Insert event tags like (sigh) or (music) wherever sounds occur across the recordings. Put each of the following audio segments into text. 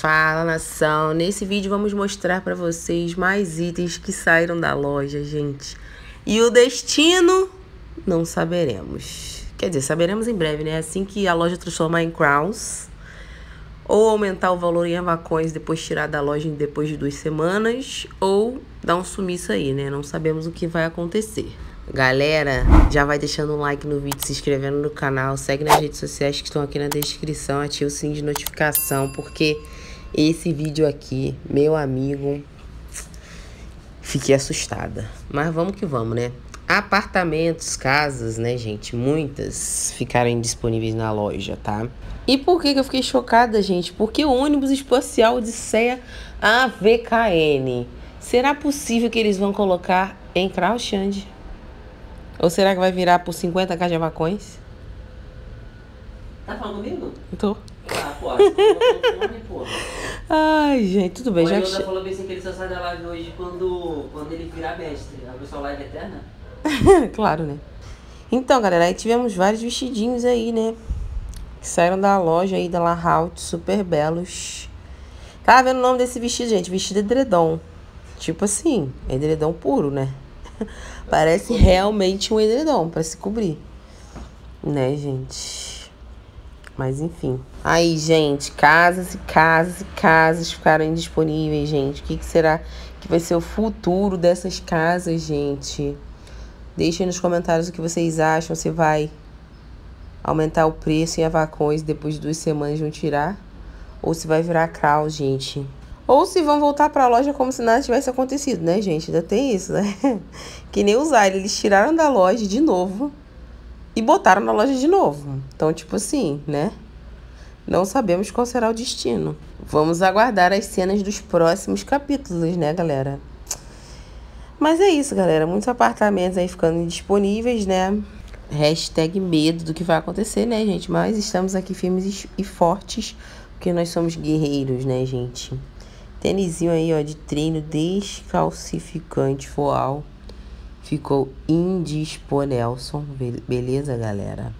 Fala nação, nesse vídeo vamos mostrar para vocês mais itens que saíram da loja, gente. E o destino não saberemos. Quer dizer, saberemos em breve, né? Assim que a loja transformar em crowns ou aumentar o valor em avacões depois tirar da loja depois de duas semanas ou dar um sumiço aí, né? Não sabemos o que vai acontecer. Galera, já vai deixando um like no vídeo, se inscrevendo no canal, segue nas redes sociais que estão aqui na descrição, ativa o sininho de notificação, porque esse vídeo aqui, meu amigo, fiquei assustada. Mas vamos que vamos, né? Apartamentos, casas, né, gente? Muitas ficaram indisponíveis na loja, tá? E por que, que eu fiquei chocada, gente? Porque o ônibus espacial Odisseia AVKN. Será possível que eles vão colocar em Kraushand? Ou será que vai virar por 50k de avacões? Tá falando comigo? Tô. Ah, Ai, gente, tudo bem. O já Yoda falou bem assim que ele só sai da live hoje quando, quando ele virar mestre. A pessoa live eterna? (laughs) claro, né? Então, galera, aí tivemos vários vestidinhos aí, né? Que saíram da loja aí, da La super belos. estava vendo o nome desse vestido, gente? Vestido edredom. Tipo assim, edredom puro, né? (laughs) Parece realmente um edredom para se cobrir. Né, gente? Mas enfim. Aí, gente, casas e casas e casas ficaram indisponíveis, gente. O que, que será que vai ser o futuro dessas casas, gente? Deixem nos comentários o que vocês acham. Se vai aumentar o preço em avacões depois de duas semanas vão tirar? Ou se vai virar crawl, gente? Ou se vão voltar para a loja como se nada tivesse acontecido, né, gente? Ainda tem isso, né? (laughs) que nem usar, eles tiraram da loja de novo e botaram na loja de novo. Então, tipo assim, né? Não sabemos qual será o destino. Vamos aguardar as cenas dos próximos capítulos, né, galera? Mas é isso, galera. Muitos apartamentos aí ficando indisponíveis, né? Hashtag medo do que vai acontecer, né, gente? Mas estamos aqui firmes e fortes, porque nós somos guerreiros, né, gente? Tênisinho aí, ó, de treino descalcificante foal ficou indisponelson. Beleza, galera?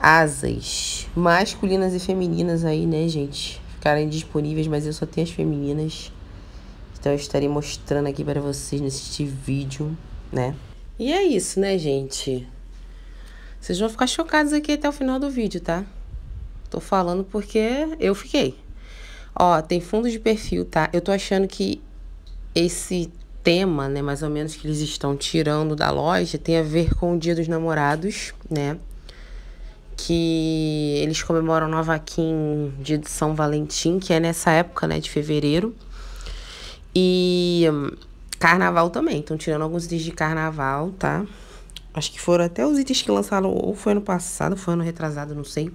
Asas masculinas e femininas aí, né, gente? Ficaram disponíveis, mas eu só tenho as femininas. Então eu estarei mostrando aqui para vocês neste vídeo, né? E é isso, né, gente? Vocês vão ficar chocados aqui até o final do vídeo, tá? Tô falando porque eu fiquei. Ó, tem fundo de perfil, tá? Eu tô achando que esse tema, né, mais ou menos, que eles estão tirando da loja tem a ver com o Dia dos Namorados, né? Que eles comemoram aqui em dia de São Valentim, que é nessa época, né, de fevereiro. E hum, carnaval também, estão tirando alguns itens de carnaval, tá? Acho que foram até os itens que lançaram, ou foi ano passado, foi ano retrasado, não sei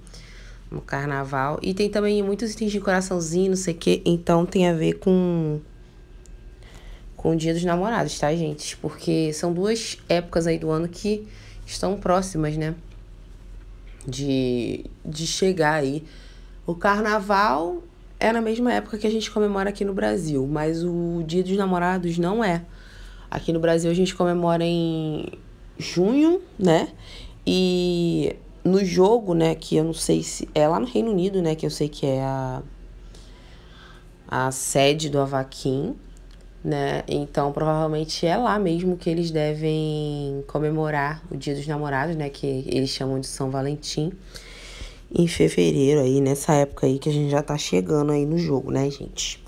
no carnaval. E tem também muitos itens de coraçãozinho, não sei o que. Então tem a ver com com o Dia dos Namorados, tá, gente? Porque são duas épocas aí do ano que estão próximas, né? De, de chegar aí. O carnaval é na mesma época que a gente comemora aqui no Brasil, mas o Dia dos Namorados não é. Aqui no Brasil a gente comemora em junho, né? E no jogo, né, que eu não sei se é lá no Reino Unido, né, que eu sei que é a a sede do Avaquim, né? Então, provavelmente é lá mesmo que eles devem comemorar o Dia dos Namorados, né? Que eles chamam de São Valentim. Em fevereiro, aí, nessa época aí que a gente já tá chegando aí no jogo, né, gente?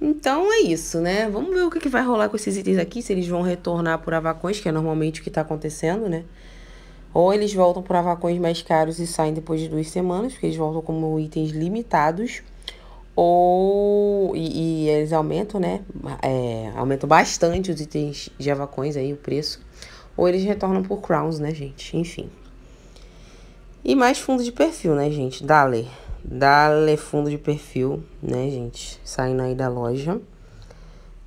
Então é isso, né? Vamos ver o que, que vai rolar com esses itens aqui, se eles vão retornar por avacões, que é normalmente o que tá acontecendo, né? Ou eles voltam por avacões mais caros e saem depois de duas semanas, porque eles voltam como itens limitados ou e, e, eles aumentam, né? É, aumentam bastante os itens de avacões aí, o preço. Ou eles retornam por crowns, né, gente? Enfim. E mais fundo de perfil, né, gente? Dale. Dale fundo de perfil, né, gente? Saindo aí da loja.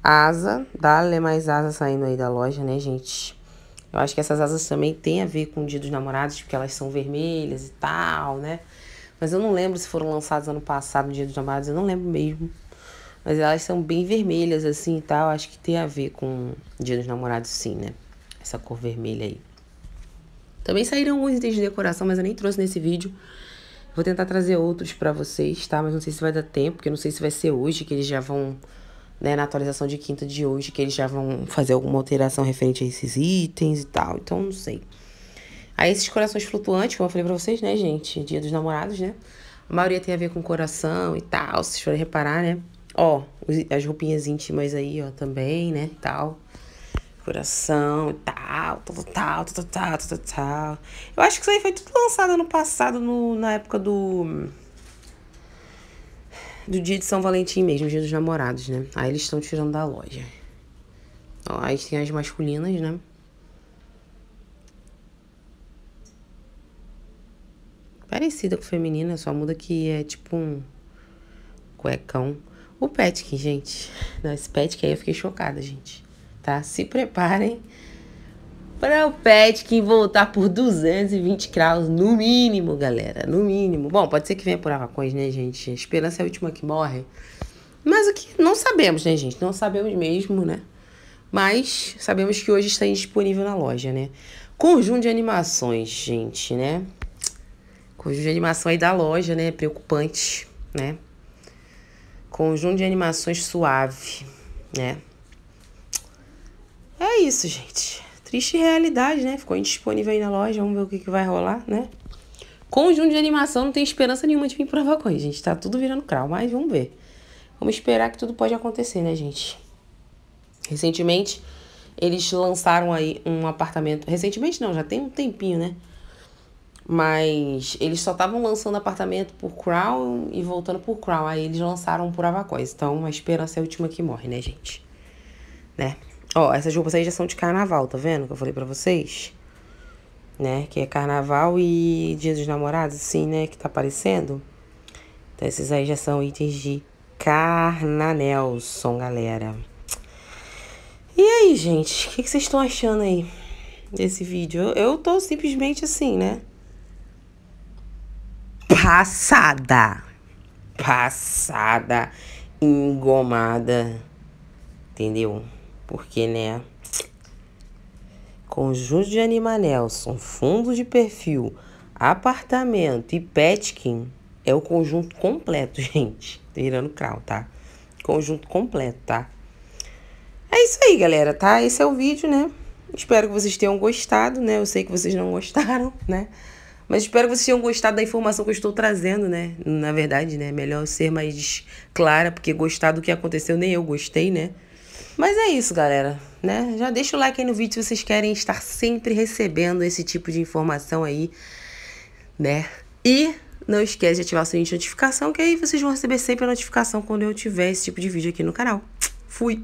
Asa. Dale mais asa saindo aí da loja, né, gente? Eu acho que essas asas também tem a ver com o dia dos namorados, porque elas são vermelhas e tal, né? Mas eu não lembro se foram lançadas ano passado, Dia dos Namorados, eu não lembro mesmo. Mas elas são bem vermelhas, assim e tal. Acho que tem a ver com Dia dos Namorados, sim, né? Essa cor vermelha aí. Também saíram alguns itens de decoração, mas eu nem trouxe nesse vídeo. Vou tentar trazer outros para vocês, tá? Mas não sei se vai dar tempo, porque eu não sei se vai ser hoje que eles já vão... Né, na atualização de quinta de hoje, que eles já vão fazer alguma alteração referente a esses itens e tal. Então, não sei. Aí esses corações flutuantes, como eu falei pra vocês, né, gente? Dia dos namorados, né? A maioria tem a ver com coração e tal, se vocês forem reparar, né? Ó, as roupinhas íntimas aí, ó, também, né, tal. Coração e tal, tal, tal, tal, tal, tal, tal. Eu acho que isso aí foi tudo lançado ano passado, no, na época do do dia de São Valentim mesmo, dia dos namorados, né? Aí eles estão tirando da loja. Ó, aí tem as masculinas, né? parecida com feminina, só muda que é tipo um cuecão. O Petkin, gente. Não, esse Petkin aí eu fiquei chocada, gente. Tá? Se preparem para o Petkin voltar por 220 graus, no mínimo, galera. No mínimo. Bom, pode ser que venha por avacões né, gente? A esperança é a última que morre. Mas o que não sabemos, né, gente? Não sabemos mesmo, né? Mas sabemos que hoje está disponível na loja, né? Conjunto de animações, gente, né? Conjunto de animação aí da loja, né? Preocupante, né? Conjunto de animações suave, né? É isso, gente. Triste realidade, né? Ficou indisponível aí na loja. Vamos ver o que, que vai rolar, né? Conjunto de animação não tem esperança nenhuma de vir pra vacões, gente. Tá tudo virando crawl, mas vamos ver. Vamos esperar que tudo pode acontecer, né, gente? Recentemente, eles lançaram aí um apartamento. Recentemente não, já tem um tempinho, né? Mas eles só estavam lançando apartamento por Crown e voltando por Crown. Aí eles lançaram por avacóis. Então a esperança é a última que morre, né, gente? Né? Ó, essas roupas aí já são de carnaval, tá vendo? Que eu falei pra vocês. Né? Que é carnaval e dia dos namorados, assim, né? Que tá aparecendo. Então esses aí já são itens de Carnanelson, galera. E aí, gente? O que, vocês estão achando aí desse vídeo? Eu, eu tô simplesmente assim, né? passada, passada, engomada, entendeu? Porque, né? Conjunto de Anima Nelson, fundo de perfil, apartamento e petkin é o conjunto completo, (laughs) gente. Tô virando crau, tá? Conjunto completo, tá? É isso aí, galera, tá? Esse é o vídeo, né? Espero que vocês tenham gostado, né? Eu sei que vocês não gostaram, né? Mas espero que vocês tenham gostado da informação que eu estou trazendo, né? Na verdade, né? Melhor ser mais clara, porque gostar do que aconteceu nem eu gostei, né? Mas é isso, galera, né? Já deixa o like aí no vídeo se vocês querem estar sempre recebendo esse tipo de informação aí, né? E não esquece de ativar o sininho de notificação, que aí vocês vão receber sempre a notificação quando eu tiver esse tipo de vídeo aqui no canal. Fui!